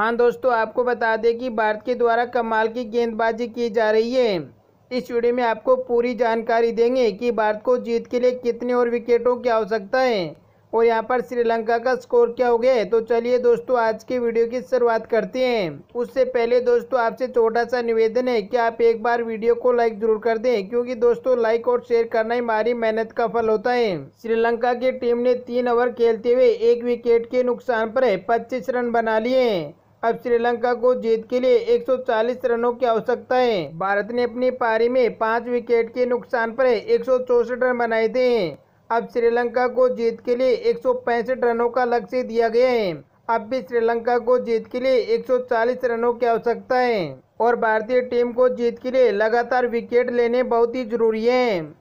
हाँ दोस्तों आपको बता दें कि भारत के द्वारा कमाल की गेंदबाजी की जा रही है इस वीडियो में आपको पूरी जानकारी देंगे कि भारत को जीत के लिए कितने और विकेटों की आवश्यकता है और यहाँ पर श्रीलंका का स्कोर क्या हो गया है तो चलिए दोस्तों आज के वीडियो की शुरुआत करते हैं उससे पहले दोस्तों आपसे छोटा सा निवेदन है कि आप एक बार वीडियो को लाइक जरूर कर दें क्योंकि दोस्तों लाइक और शेयर करना ही हमारी मेहनत का फल होता है श्रीलंका की टीम ने तीन ओवर खेलते हुए एक विकेट के नुकसान पर पच्चीस रन बना लिए अब श्रीलंका को जीत के लिए 140 रनों की आवश्यकता है भारत ने अपनी पारी में पाँच विकेट के नुकसान पर एक रन बनाए थे अब श्रीलंका को जीत के लिए एक रनों का लक्ष्य दिया गया है अब भी श्रीलंका को जीत के लिए 140 रनों की आवश्यकता है और भारतीय टीम को जीत के लिए लगातार विकेट लेने बहुत ही जरूरी है